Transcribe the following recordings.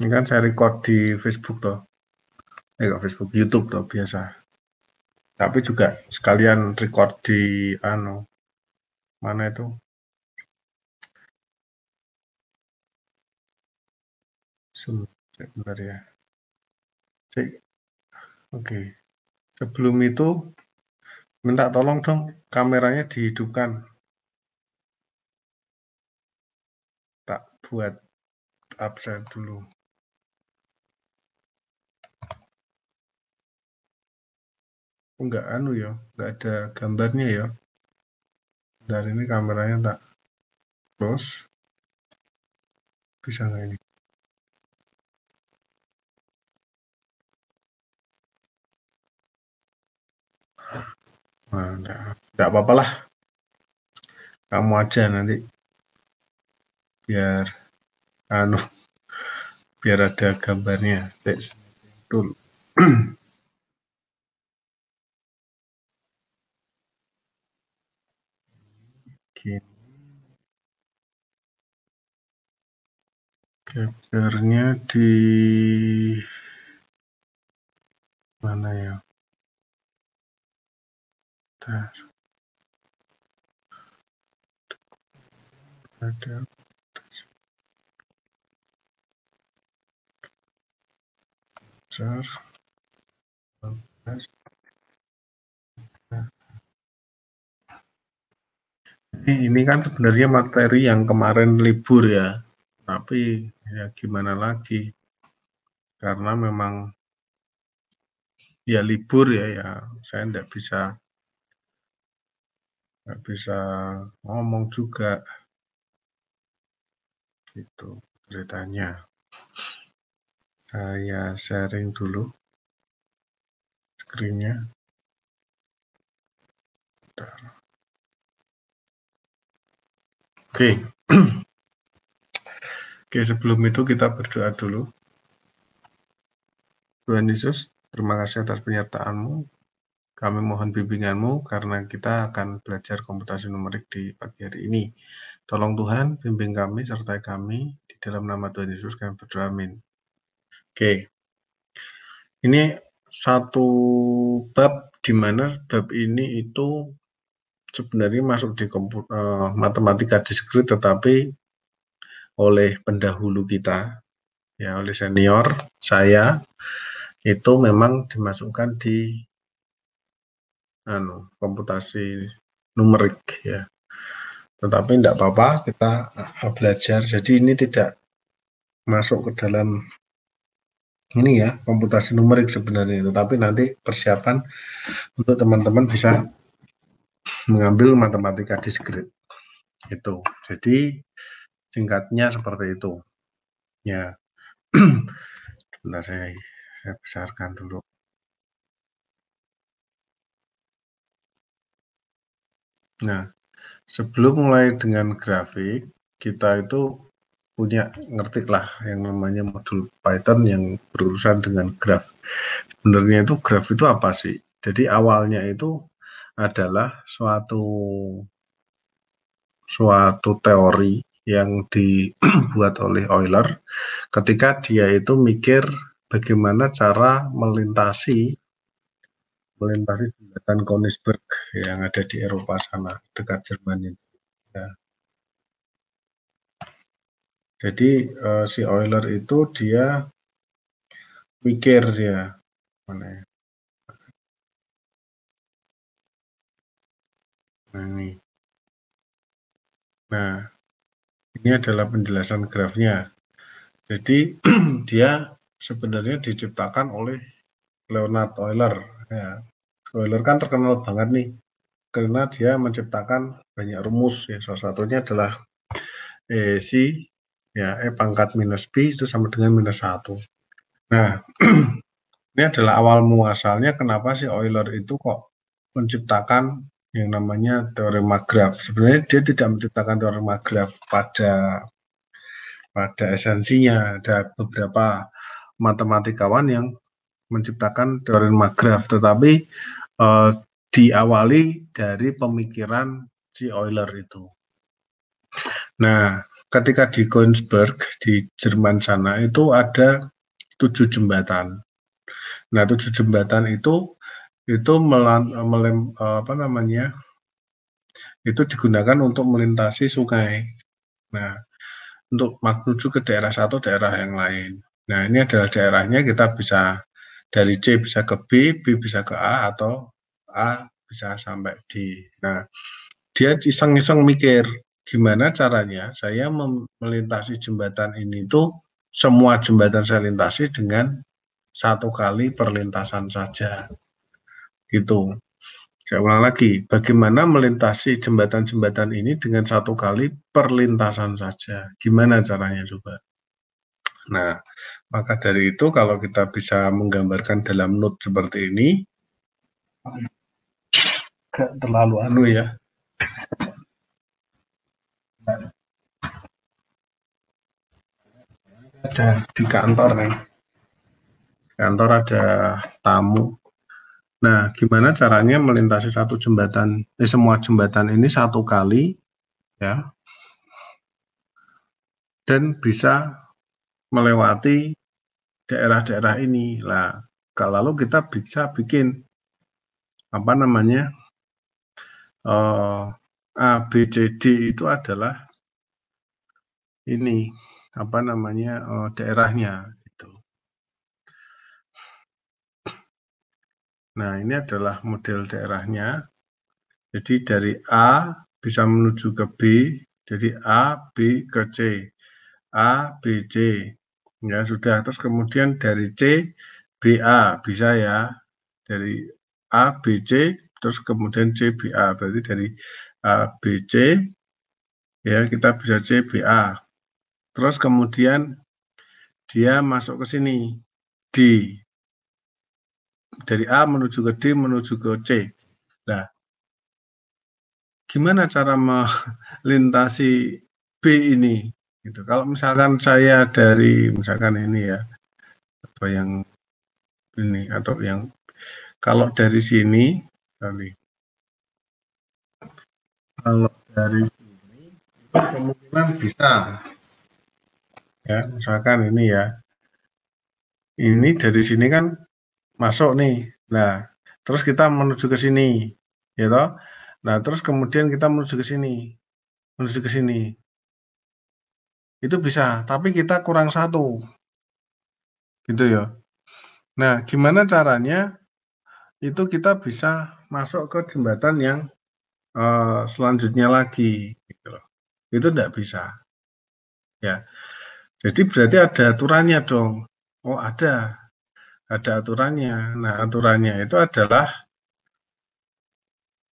Ini kan saya record di Facebook toh. Eh enggak Facebook, YouTube toh biasa. Tapi juga sekalian record di ano mana itu? Sebentar ya. Cek. Oke. Sebelum itu minta tolong dong kameranya dihidupkan. Tak buat absen dulu. enggak nggak anu ya, nggak ada gambarnya ya. dari ini kameranya tak close. Bisa nggak ini? Nah, nggak apa-apa lah. Kamu aja nanti biar anu biar ada gambarnya. tool. Oke. Capture-nya di mana ya? Bentar. Ada capture. 15. ini kan sebenarnya materi yang kemarin libur ya tapi ya gimana lagi karena memang ya libur ya ya saya tidak bisa nggak bisa ngomong juga gitu ceritanya saya sharing dulu screennya Bentar. Oke. Oke, sebelum itu kita berdoa dulu. Tuhan Yesus, terima kasih atas penyertaanmu. Kami mohon bimbinganmu karena kita akan belajar komputasi numerik di pagi hari ini. Tolong Tuhan, bimbing kami, sertai kami. Di dalam nama Tuhan Yesus kami berdoa, amin. Oke. Ini satu bab di mana bab ini itu sebenarnya masuk di komputer, uh, matematika diskrit tetapi oleh pendahulu kita ya oleh senior saya itu memang dimasukkan di anu komputasi numerik ya tetapi tidak apa-apa kita eh, belajar jadi ini tidak masuk ke dalam ini ya komputasi numerik sebenarnya tetapi nanti persiapan untuk teman-teman bisa mengambil matematika diskrit itu jadi singkatnya seperti itu ya sebentar saya, saya besarkan dulu nah sebelum mulai dengan grafik kita itu punya ngerti lah yang namanya modul Python yang berurusan dengan graf sebenarnya itu graf itu apa sih jadi awalnya itu adalah suatu suatu teori yang dibuat oleh Euler ketika dia itu mikir bagaimana cara melintasi melintasi jembatan Königsberg yang ada di Eropa sana dekat Jerman itu. Ya. Jadi uh, si Euler itu dia mikir ya mana ya? Nah, ini. Nah, ini adalah penjelasan grafnya. Jadi dia sebenarnya diciptakan oleh Leonard Euler. Ya. Euler kan terkenal banget nih karena dia menciptakan banyak rumus. Ya. Salah satunya adalah e, eh, c ya e pangkat minus b itu sama dengan minus satu. Nah, ini adalah awal muasalnya kenapa sih Euler itu kok menciptakan yang namanya teorema graf. Sebenarnya dia tidak menciptakan teorema graf pada pada esensinya. Ada beberapa matematikawan yang menciptakan teorema graf, tetapi eh, diawali dari pemikiran si Euler itu. Nah, ketika di Königsberg di Jerman sana itu ada tujuh jembatan. Nah, tujuh jembatan itu itu melan, eh, melem, eh, apa namanya itu digunakan untuk melintasi sungai. Nah, untuk menuju ke daerah satu daerah yang lain. Nah, ini adalah daerahnya kita bisa dari C bisa ke B, B bisa ke A atau A bisa sampai D. Nah, dia iseng-iseng mikir gimana caranya saya melintasi jembatan ini tuh semua jembatan saya lintasi dengan satu kali perlintasan saja gitu. Saya ulang lagi, bagaimana melintasi jembatan-jembatan ini dengan satu kali perlintasan saja? Gimana caranya coba? Nah, maka dari itu kalau kita bisa menggambarkan dalam note seperti ini, gak terlalu anu ya. Ada di kantor nih. kantor ada tamu Nah, gimana caranya melintasi satu jembatan, eh, semua jembatan ini satu kali, ya, dan bisa melewati daerah-daerah ini. Lah, kalau kita bisa bikin apa namanya uh, A, B, C, D itu adalah ini apa namanya uh, daerahnya Nah, ini adalah model daerahnya. Jadi dari A bisa menuju ke B, jadi A, B ke C. A, B, C. Ya, sudah. Terus kemudian dari C, B A bisa ya. Dari A, B, C, terus kemudian C, B A Berarti dari A, B, C, ya kita bisa C, B A Terus kemudian dia masuk ke sini. D, dari A menuju ke D menuju ke C. Nah, gimana cara melintasi B ini? Gitu. Kalau misalkan saya dari misalkan ini ya apa yang ini atau yang kalau dari sini kali kalau dari sini itu kemungkinan bisa ya misalkan ini ya ini dari sini kan masuk nih. Nah, terus kita menuju ke sini, ya toh. Nah, terus kemudian kita menuju ke sini. Menuju ke sini. Itu bisa, tapi kita kurang satu. Gitu ya. Nah, gimana caranya itu kita bisa masuk ke jembatan yang uh, selanjutnya lagi gitu loh. Itu tidak bisa. Ya. Jadi berarti ada aturannya dong. Oh, ada ada aturannya. Nah, aturannya itu adalah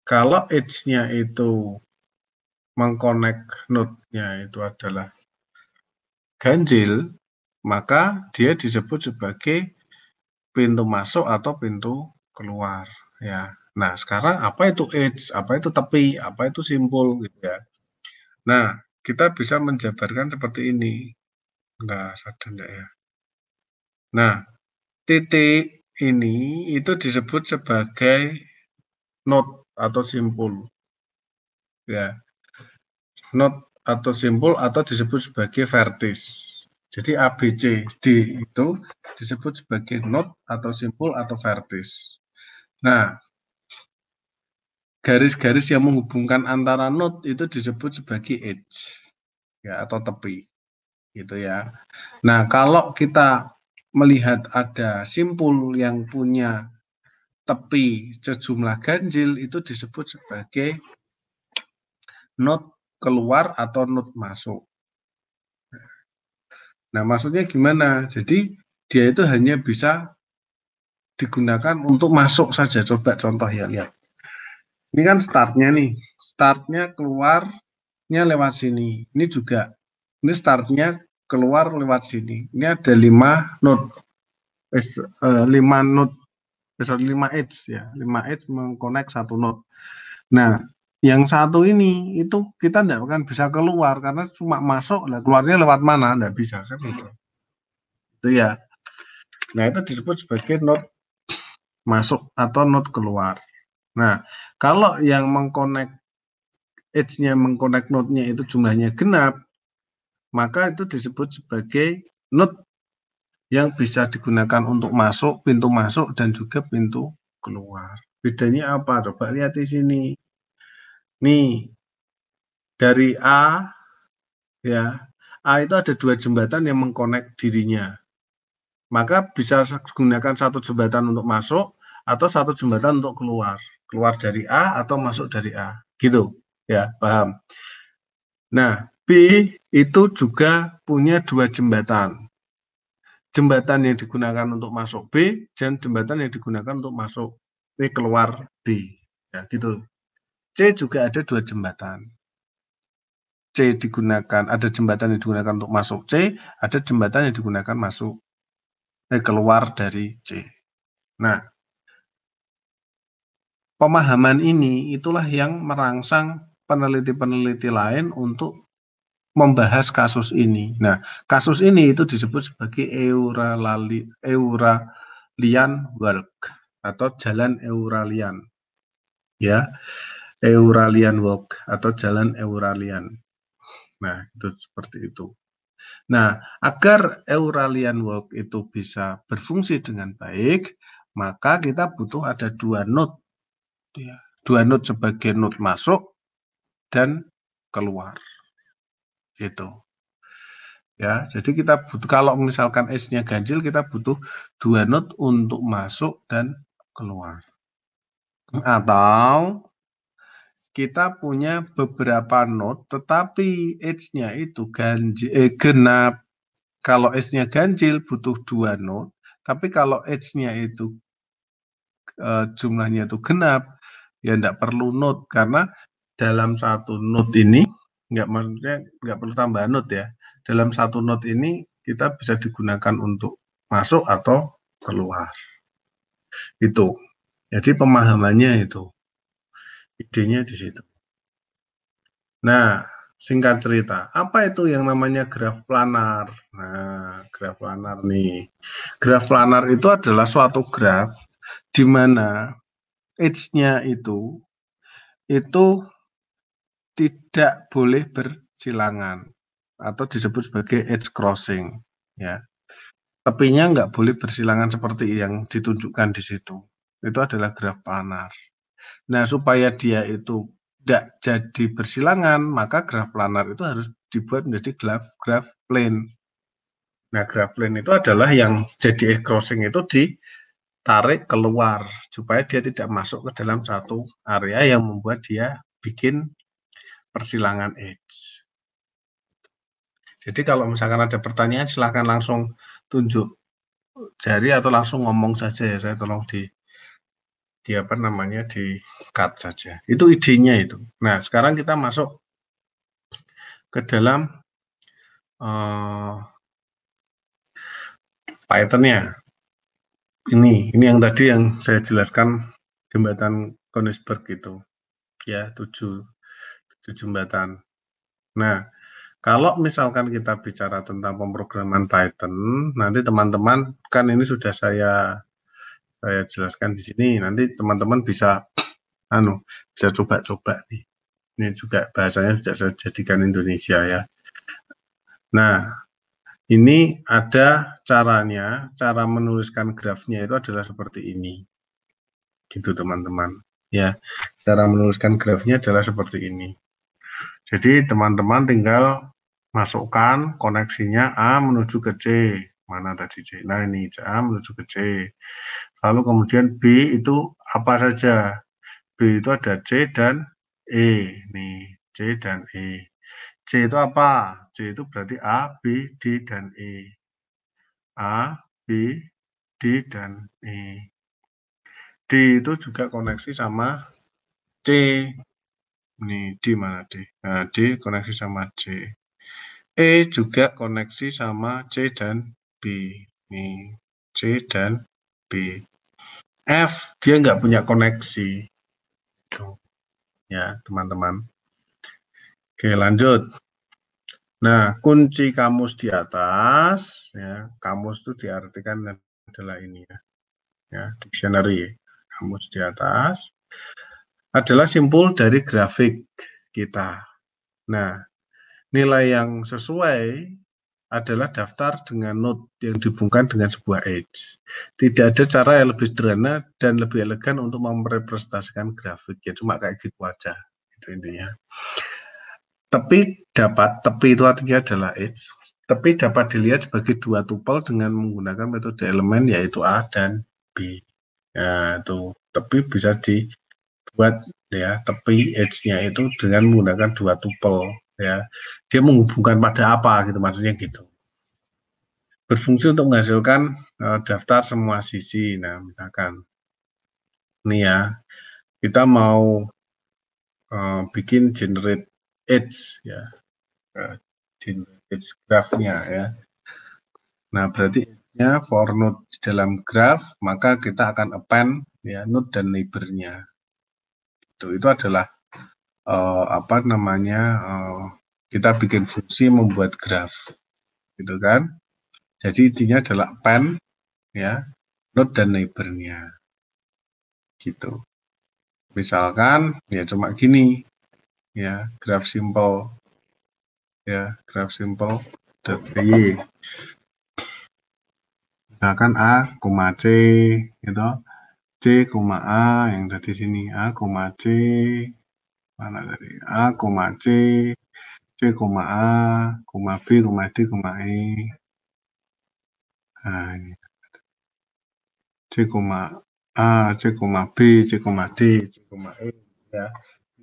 kalau edge-nya itu mengkonek node-nya itu adalah ganjil, maka dia disebut sebagai pintu masuk atau pintu keluar ya. Nah, sekarang apa itu edge, apa itu tepi, apa itu simpul gitu ya. Nah, kita bisa menjabarkan seperti ini. Enggak sadar enggak ya. Nah, titik ini itu disebut sebagai node atau simpul. Ya. Node atau simpul atau disebut sebagai vertis. Jadi ABCD itu disebut sebagai node atau simpul atau vertis. Nah, garis-garis yang menghubungkan antara node itu disebut sebagai edge ya atau tepi. Gitu ya. Nah, kalau kita melihat ada simpul yang punya tepi sejumlah ganjil itu disebut sebagai not keluar atau not masuk. Nah, maksudnya gimana? Jadi dia itu hanya bisa digunakan untuk masuk saja. Coba contoh ya, lihat. Ini kan startnya nih. Startnya keluarnya lewat sini. Ini juga. Ini startnya keluar lewat sini. Ini ada lima node, 5 eh, lima node, besar lima edge ya, lima edge mengkonek satu node. Nah, yang satu ini itu kita tidak akan bisa keluar karena cuma masuk lah keluarnya lewat mana tidak bisa kan itu. itu ya nah itu disebut sebagai node masuk atau node keluar nah kalau yang mengkonek edge-nya mengkonek node-nya itu jumlahnya genap maka itu disebut sebagai nut yang bisa digunakan untuk masuk, pintu masuk, dan juga pintu keluar. Bedanya apa? Coba lihat di sini. Nih, dari A, ya, A itu ada dua jembatan yang mengkonek dirinya. Maka bisa digunakan satu jembatan untuk masuk, atau satu jembatan untuk keluar. Keluar dari A atau masuk dari A. Gitu, ya, paham. Nah, B itu juga punya dua jembatan. Jembatan yang digunakan untuk masuk B dan jembatan yang digunakan untuk masuk B keluar B. Ya, gitu. C juga ada dua jembatan. C digunakan, ada jembatan yang digunakan untuk masuk C, ada jembatan yang digunakan masuk eh, keluar dari C. Nah, pemahaman ini itulah yang merangsang peneliti-peneliti lain untuk membahas kasus ini. Nah, kasus ini itu disebut sebagai Euralali, Euralian Work atau Jalan Euralian. Ya, Euralian Walk atau Jalan Euralian. Nah, itu seperti itu. Nah, agar Euralian Walk itu bisa berfungsi dengan baik, maka kita butuh ada dua node. Ya, dua node sebagai node masuk dan keluar gitu ya jadi kita butuh kalau misalkan S-nya ganjil kita butuh dua node untuk masuk dan keluar hmm. atau kita punya beberapa node tetapi edge-nya itu ganjil eh, genap kalau s nya ganjil butuh dua node tapi kalau edge-nya itu eh, jumlahnya itu genap ya tidak perlu node karena dalam satu node ini nggak maksudnya nggak perlu tambah note ya. Dalam satu note ini kita bisa digunakan untuk masuk atau keluar. Itu. Jadi pemahamannya itu. Idenya di situ. Nah, singkat cerita, apa itu yang namanya graf planar? Nah, graf planar nih. Graf planar itu adalah suatu graf di mana edge-nya itu itu tidak boleh bersilangan atau disebut sebagai edge crossing ya tepinya nggak boleh bersilangan seperti yang ditunjukkan di situ itu adalah graf planar nah supaya dia itu tidak jadi bersilangan maka graf planar itu harus dibuat menjadi graf graf plane nah graf plane itu adalah yang jadi edge crossing itu ditarik keluar supaya dia tidak masuk ke dalam satu area yang membuat dia bikin persilangan X. Jadi kalau misalkan ada pertanyaan silahkan langsung tunjuk jari atau langsung ngomong saja ya saya tolong di di apa namanya di cut saja. Itu idenya itu. Nah sekarang kita masuk ke dalam uh, Pythonnya. Ini ini yang tadi yang saya jelaskan jembatan Konigsberg itu ya tujuh di jembatan. Nah, kalau misalkan kita bicara tentang pemrograman Python, nanti teman-teman kan ini sudah saya saya jelaskan di sini. Nanti teman-teman bisa anu bisa coba-coba nih. Ini juga bahasanya sudah saya jadikan Indonesia ya. Nah, ini ada caranya, cara menuliskan grafnya itu adalah seperti ini. Gitu teman-teman. Ya, cara menuliskan grafnya adalah seperti ini. Jadi teman-teman tinggal masukkan koneksinya A menuju ke C. Mana tadi C? Nah ini C A menuju ke C. Lalu kemudian B itu apa saja? B itu ada C dan E. Nih, C dan E. C itu apa? C itu berarti A, B, D, dan E. A, B, D, dan E. D itu juga koneksi sama C. Ini D mana D? Nah, D koneksi sama C. E juga koneksi sama C dan B. Nih, C dan B. F, dia nggak punya koneksi. Tuh. Ya, teman-teman. Oke, lanjut. Nah, kunci kamus di atas, ya, kamus itu diartikan adalah ini ya, ya dictionary, kamus di atas adalah simpul dari grafik kita. Nah, nilai yang sesuai adalah daftar dengan node yang dihubungkan dengan sebuah edge. Tidak ada cara yang lebih sederhana dan lebih elegan untuk merepresentasikan grafik. Ya cuma kayak gitu aja, itu intinya. Tapi dapat, tapi itu artinya adalah edge. Tapi dapat dilihat sebagai dua tupel dengan menggunakan metode elemen yaitu A dan B. Nah, itu tapi bisa di buat ya tepi edge-nya itu dengan menggunakan dua tuple ya dia menghubungkan pada apa gitu maksudnya gitu berfungsi untuk menghasilkan uh, daftar semua sisi. Nah, misalkan ini ya, kita mau uh, bikin generate edge ya, uh, generate edge grafnya ya. Nah, berarti ya for node di dalam graph, maka kita akan append ya node dan neighbor-nya itu itu adalah uh, apa namanya uh, kita bikin fungsi membuat graf gitu kan jadi intinya adalah pen ya node dan neighbornya gitu misalkan ya cuma gini ya graf simple ya graf simple y misalkan a, c gitu C, A yang tadi sini A, C mana tadi A, C C, A, B, D, E nah ini C, A, C, B, C, D, C, E ya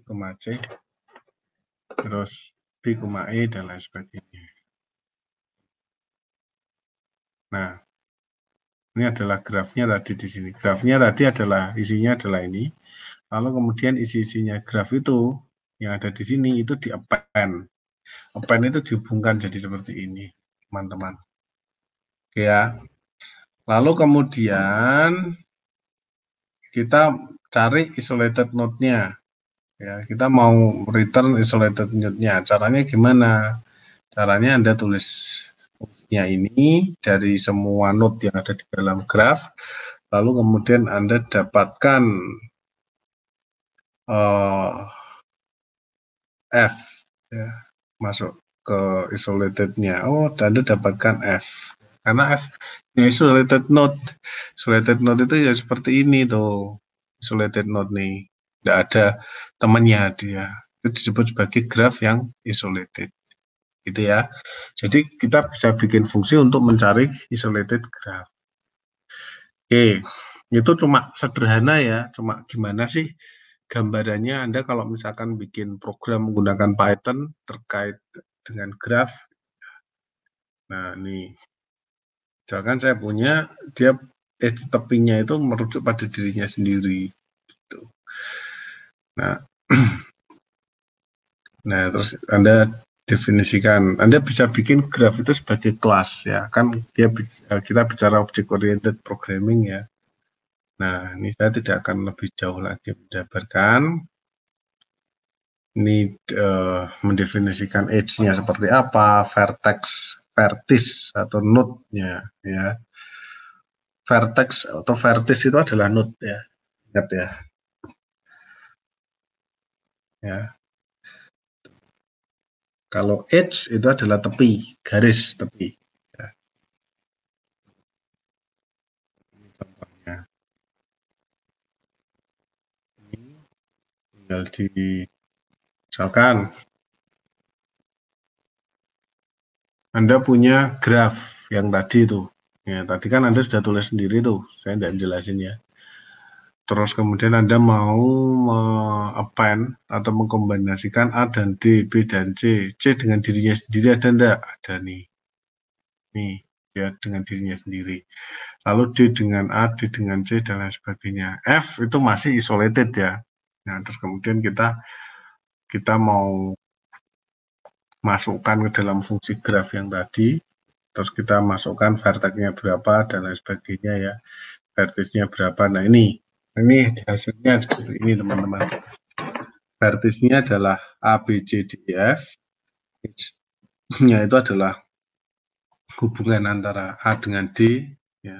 B, C terus B, E dan lain sebagainya nah ini adalah grafnya tadi di sini. Grafnya tadi adalah isinya adalah ini. Lalu kemudian isi-isinya graf itu yang ada di sini itu di append. Append itu dihubungkan jadi seperti ini, teman-teman. Oke ya. Lalu kemudian kita cari isolated node-nya. Ya, kita mau return isolated node-nya. Caranya gimana? Caranya Anda tulis grafiknya ini dari semua node yang ada di dalam graf. Lalu kemudian Anda dapatkan uh, F ya, masuk ke isolated-nya. Oh, Anda dapatkan F. Karena F ini ya, isolated node. Isolated node itu ya seperti ini tuh. Isolated node nih. Tidak ada temannya dia. Itu disebut sebagai graf yang isolated gitu ya. Jadi kita bisa bikin fungsi untuk mencari isolated graph. Oke, itu cuma sederhana ya, cuma gimana sih gambarannya Anda kalau misalkan bikin program menggunakan Python terkait dengan graph. Nah, ini misalkan saya punya dia edge tepinya itu merujuk pada dirinya sendiri gitu. Nah, nah terus Anda definisikan. Anda bisa bikin graf itu sebagai kelas ya, kan dia eh, kita bicara object oriented programming ya. Nah, ini saya tidak akan lebih jauh lagi mendapatkan Ini uh, mendefinisikan edge-nya seperti apa, vertex, vertis atau node-nya ya. Vertex atau vertis itu adalah node ya. Ingat ya. Ya, kalau edge itu adalah tepi, garis tepi. Ya. contohnya. Ini tinggal di misalkan Anda punya graf yang tadi itu. Ya, tadi kan Anda sudah tulis sendiri tuh, saya tidak jelasin ya. Terus kemudian Anda mau me-append atau mengkombinasikan A dan D, B dan C. C dengan dirinya sendiri ada enggak? Ada nih. Nih, ya dengan dirinya sendiri. Lalu D dengan A, D dengan C, dan lain sebagainya. F itu masih isolated ya. Nah, terus kemudian kita kita mau masukkan ke dalam fungsi graf yang tadi. Terus kita masukkan vertexnya berapa dan lain sebagainya ya. Vertisnya berapa. Nah, ini ini hasilnya seperti ini teman-teman. Vertisnya adalah A, B, C, D, e F. Yaitu adalah hubungan antara A dengan D. Ya.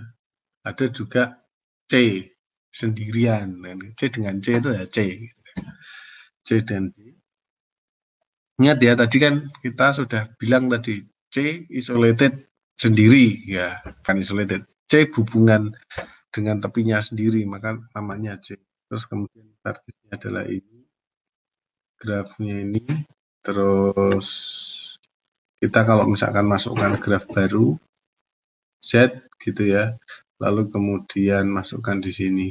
Ada juga C sendirian. C dengan C itu ya C. C dan D. Ingat ya tadi kan kita sudah bilang tadi C isolated sendiri ya kan isolated C hubungan dengan tepinya sendiri, maka namanya C. Terus kemudian targetnya adalah ini, grafnya ini, terus kita kalau misalkan masukkan graf baru, Z gitu ya, lalu kemudian masukkan di sini.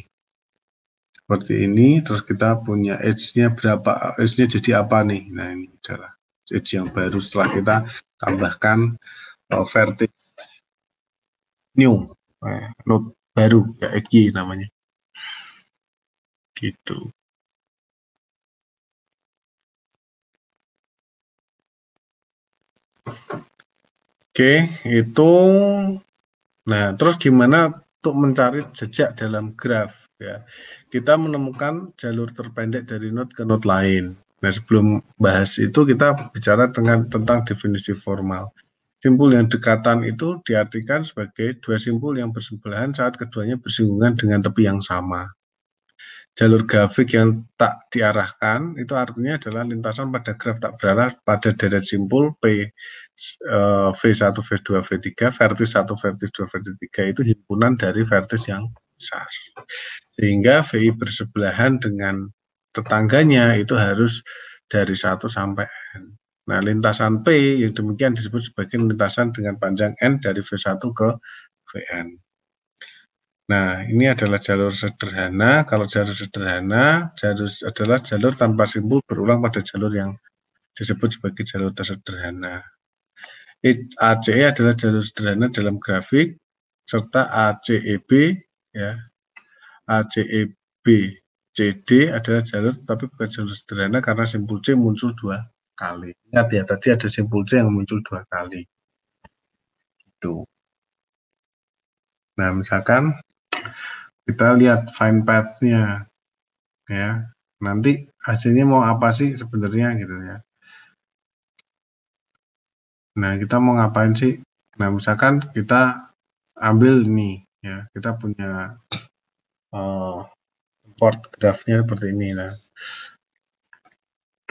Seperti ini, terus kita punya edge-nya berapa, edge-nya jadi apa nih? Nah ini adalah edge yang baru setelah kita tambahkan uh, vertis vertex new uh, node baru ya Egy namanya gitu Oke, itu. Nah, terus gimana untuk mencari jejak dalam graf? Ya, kita menemukan jalur terpendek dari node ke node lain. Nah, sebelum bahas itu kita bicara dengan tentang definisi formal. Simpul yang dekatan itu diartikan sebagai dua simpul yang bersebelahan saat keduanya bersinggungan dengan tepi yang sama. Jalur grafik yang tak diarahkan itu artinya adalah lintasan pada graf tak berarah pada deret simpul P, V1, V2, V3, vertis 1, vertis 2, vertis 3 itu himpunan dari vertis yang besar. Sehingga VI bersebelahan dengan tetangganya itu harus dari 1 sampai Nah, lintasan P yang demikian disebut sebagai lintasan dengan panjang N dari V1 ke VN. Nah, ini adalah jalur sederhana. Kalau jalur sederhana, jalur adalah jalur tanpa simpul berulang pada jalur yang disebut sebagai jalur tersederhana. ACE adalah jalur sederhana dalam grafik, serta ACEB, ya, ACEB CD adalah jalur, tapi bukan jalur sederhana karena simpul C muncul dua kali. Ingat ya, tadi ada simpul C yang muncul dua kali. Itu. Nah, misalkan kita lihat find path-nya. Ya, nanti hasilnya mau apa sih sebenarnya gitu ya. Nah, kita mau ngapain sih? Nah, misalkan kita ambil ini ya, kita punya uh, import grafnya seperti ini. Nah,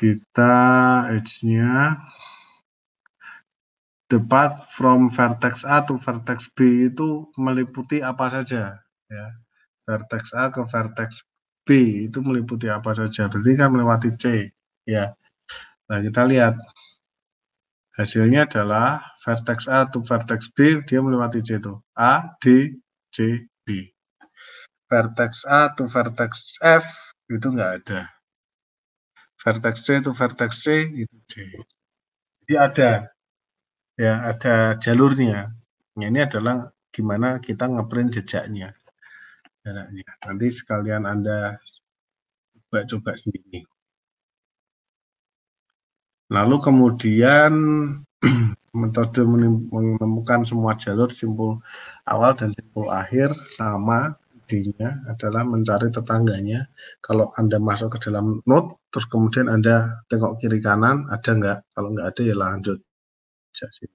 kita edge-nya the path from vertex A to vertex B itu meliputi apa saja ya vertex A ke vertex B itu meliputi apa saja berarti kan melewati C ya nah kita lihat hasilnya adalah vertex A to vertex B dia melewati C itu A D C B vertex A to vertex F itu enggak ada vertex C itu vertex C itu C. Jadi ada ya ada jalurnya. ini adalah gimana kita ngeprint jejaknya. Jaraknya. Nanti sekalian Anda coba-coba sendiri. Lalu kemudian metode menemukan semua jalur simpul awal dan simpul akhir sama adalah mencari tetangganya. Kalau Anda masuk ke dalam node, terus kemudian Anda tengok kiri kanan, ada nggak? Kalau nggak ada, ya lanjut. Jadi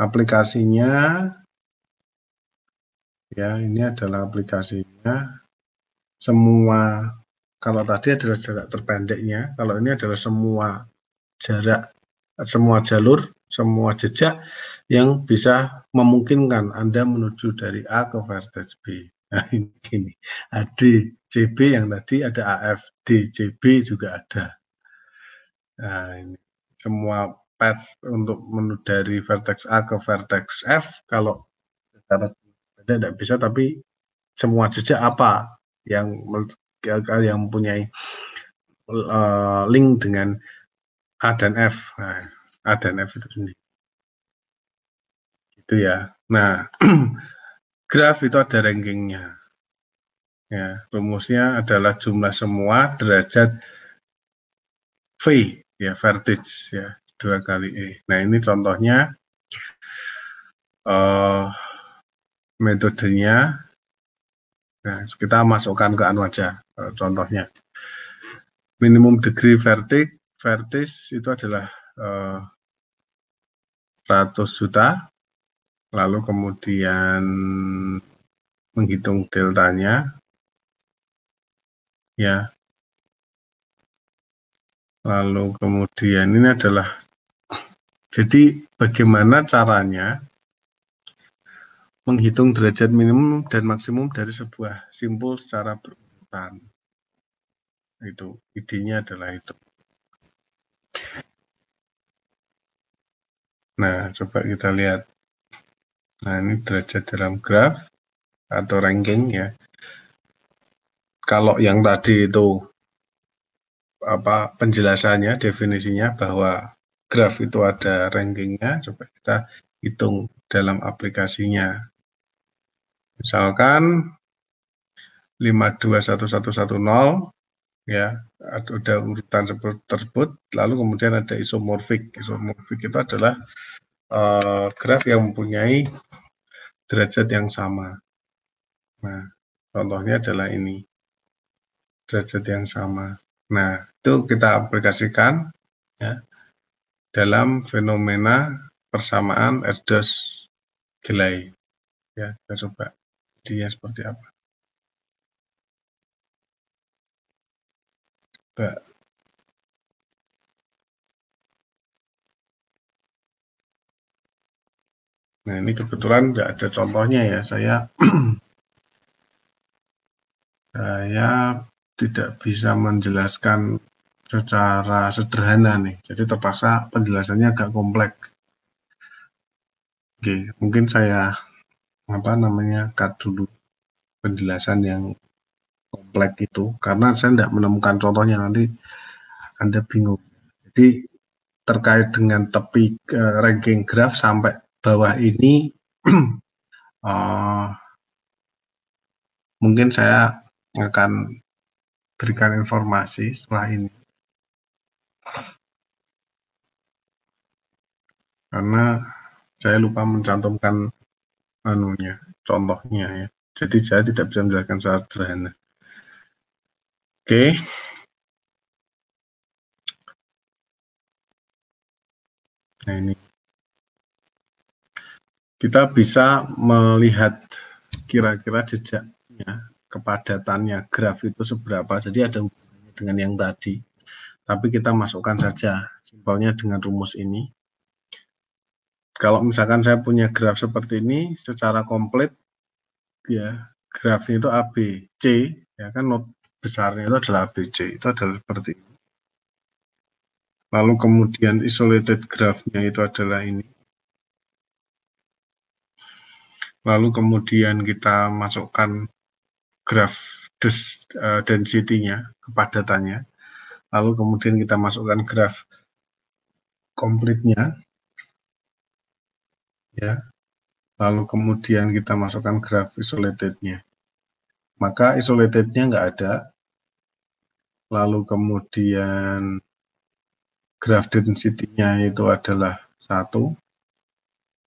Aplikasinya, ya ini adalah aplikasinya. Semua, kalau tadi adalah jarak terpendeknya, kalau ini adalah semua jarak, semua jalur, semua jejak, yang bisa memungkinkan Anda menuju dari A ke vertex B. Nah, ini gini. AD, CB yang tadi ada AF, D, CB juga ada. Nah, ini semua path untuk menuju dari vertex A ke vertex F kalau secara tidak, tidak bisa tapi semua jejak apa yang yang mempunyai eh, link dengan A dan F. Nah, A dan F itu sendiri gitu ya. Nah, graf itu ada rankingnya. Ya, rumusnya adalah jumlah semua derajat V, ya vertice ya dua kali E. Nah, ini contohnya uh, metodenya. Nah, kita masukkan ke anu aja uh, contohnya. Minimum degree vertik, vertis itu adalah uh, eh, 100 juta lalu kemudian menghitung deltanya ya lalu kemudian ini adalah jadi bagaimana caranya menghitung derajat minimum dan maksimum dari sebuah simpul secara berurutan. Itu idenya adalah itu. Nah, coba kita lihat. Nah, ini derajat dalam graf atau ranking ya. Kalau yang tadi itu apa penjelasannya, definisinya bahwa graf itu ada rankingnya, coba kita hitung dalam aplikasinya. Misalkan 521110 ya ada urutan tersebut lalu kemudian ada isomorfik isomorfik itu adalah Eh, graf yang mempunyai derajat yang sama. Nah, contohnya adalah ini. Derajat yang sama. Nah, itu kita aplikasikan ya, dalam fenomena persamaan erdos delay. Ya, kita coba dia seperti apa. Kita Nah, ini kebetulan nggak ada contohnya ya. Saya saya tidak bisa menjelaskan secara sederhana nih. Jadi terpaksa penjelasannya agak kompleks. Oke, mungkin saya apa namanya cut dulu penjelasan yang kompleks itu karena saya tidak menemukan contohnya nanti Anda bingung. Jadi terkait dengan tepi uh, ranking graph sampai bawah ini uh, mungkin saya akan berikan informasi setelah ini. Karena saya lupa mencantumkan anunya, contohnya ya. Jadi saya tidak bisa menjelaskan secara sederhana. Oke. Okay. Nah ini kita bisa melihat kira-kira jejaknya, kepadatannya, graf itu seberapa. Jadi ada hubungannya dengan yang tadi. Tapi kita masukkan saja simpelnya dengan rumus ini. Kalau misalkan saya punya graf seperti ini secara komplit, ya grafnya itu ABC, ya kan not besarnya itu adalah ABC, itu adalah seperti ini. Lalu kemudian isolated grafnya itu adalah ini lalu kemudian kita masukkan graf des, uh, density-nya, kepadatannya, lalu kemudian kita masukkan graf komplitnya, ya, lalu kemudian kita masukkan graf isolated-nya. Maka isolated-nya nggak ada, lalu kemudian graf density-nya itu adalah satu,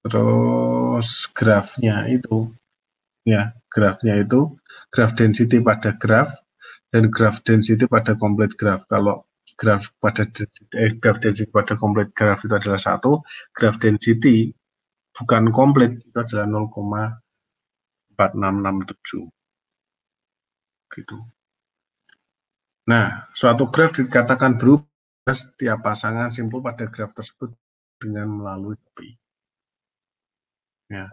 terus grafnya itu ya grafnya itu graf density pada graf dan graf density pada complete graf kalau graf pada eh, graf density pada complete graf itu adalah satu graf density bukan complete itu adalah 0,4667 gitu nah suatu graf dikatakan berubah setiap pasangan simpul pada graf tersebut dengan melalui pi ya.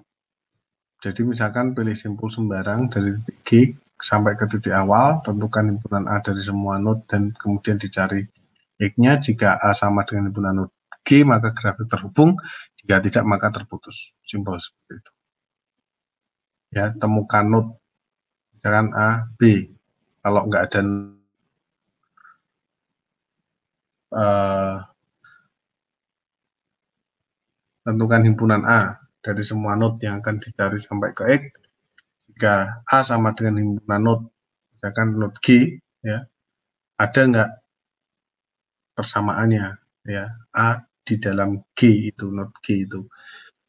Jadi misalkan pilih simpul sembarang dari titik G sampai ke titik awal, tentukan himpunan A dari semua node dan kemudian dicari X-nya. Jika A sama dengan himpunan node G, maka grafik terhubung. Jika tidak, maka terputus. simpul seperti itu. Ya, temukan node. Misalkan A, B. Kalau nggak ada uh, tentukan himpunan A dari semua node yang akan dicari sampai ke X jika A sama dengan himpunan node misalkan node G ya ada nggak persamaannya ya A di dalam G itu node G itu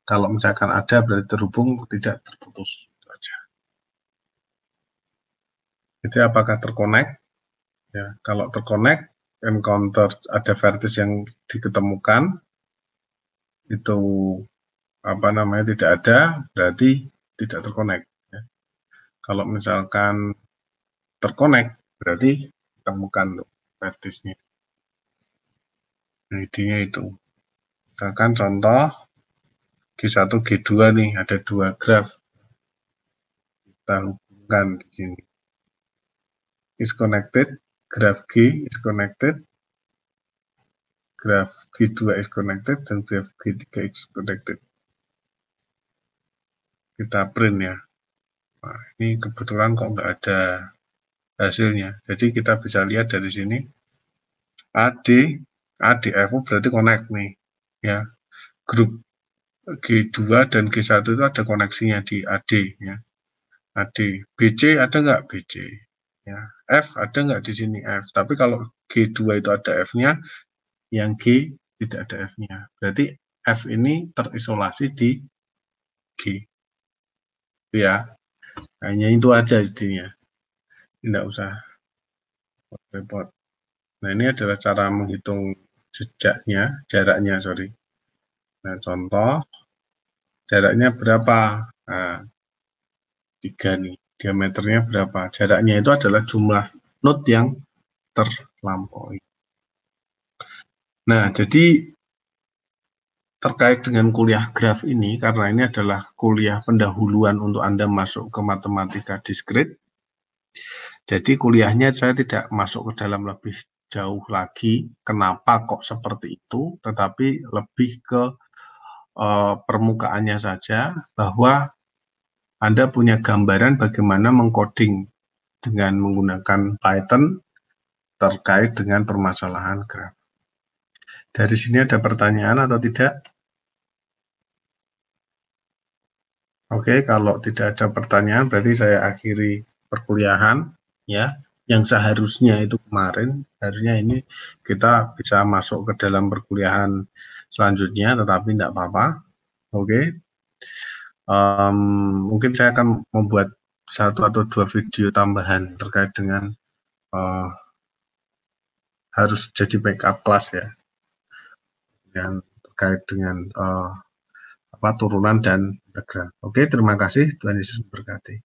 kalau misalkan ada berarti terhubung tidak terputus saja jadi apakah terkonek ya kalau terkonek encounter ada vertex yang diketemukan itu apa namanya tidak ada berarti tidak terkonek. Ya. Kalau misalkan terkonek berarti temukan vertisnya. Nah, intinya itu. Misalkan contoh G1, G2 nih ada dua graf. Kita hubungkan di sini. Is connected, graf G is connected, graf G2 is connected, dan graf G3 is connected kita print ya nah, ini kebetulan kok nggak ada hasilnya jadi kita bisa lihat dari sini AD ADF berarti connect nih ya grup G2 dan G1 itu ada koneksinya di AD ya AD BC ada nggak BC ya F ada nggak di sini F tapi kalau G2 itu ada F-nya yang G tidak ada F-nya berarti F ini terisolasi di G ya hanya itu aja jadinya tidak usah repot nah ini adalah cara menghitung jejaknya jaraknya sorry nah contoh jaraknya berapa nah, tiga nih diameternya berapa jaraknya itu adalah jumlah node yang terlampaui nah jadi terkait dengan kuliah graf ini karena ini adalah kuliah pendahuluan untuk Anda masuk ke matematika diskrit. Jadi kuliahnya saya tidak masuk ke dalam lebih jauh lagi kenapa kok seperti itu, tetapi lebih ke uh, permukaannya saja bahwa Anda punya gambaran bagaimana mengkoding dengan menggunakan Python terkait dengan permasalahan graf. Dari sini ada pertanyaan atau tidak? Oke, kalau tidak ada pertanyaan berarti saya akhiri perkuliahan ya. Yang seharusnya itu kemarin, harusnya ini kita bisa masuk ke dalam perkuliahan selanjutnya, tetapi tidak apa-apa. Oke, um, mungkin saya akan membuat satu atau dua video tambahan terkait dengan uh, harus jadi backup class ya, dan terkait dengan uh, apa turunan dan integral. Oke, terima kasih. Tuhan Yesus memberkati.